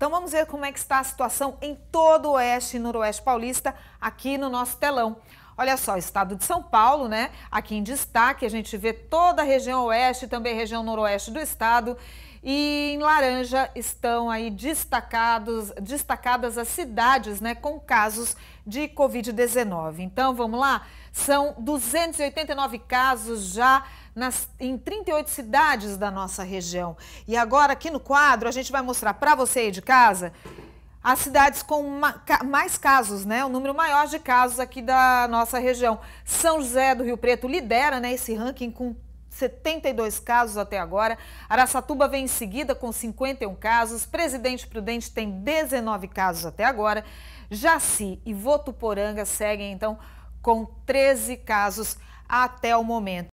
Então vamos ver como é que está a situação em todo o oeste e noroeste paulista aqui no nosso telão. Olha só, estado de São Paulo, né? Aqui em destaque, a gente vê toda a região oeste, também região noroeste do estado. E em laranja estão aí destacados, destacadas as cidades né, com casos de Covid-19. Então, vamos lá? São 289 casos já nas, em 38 cidades da nossa região. E agora, aqui no quadro, a gente vai mostrar para você aí de casa as cidades com mais casos, né? O número maior de casos aqui da nossa região. São José do Rio Preto lidera né, esse ranking com 72 casos até agora. Araçatuba vem em seguida com 51 casos. Presidente Prudente tem 19 casos até agora. Jaci e Votuporanga seguem, então, com 13 casos até o momento.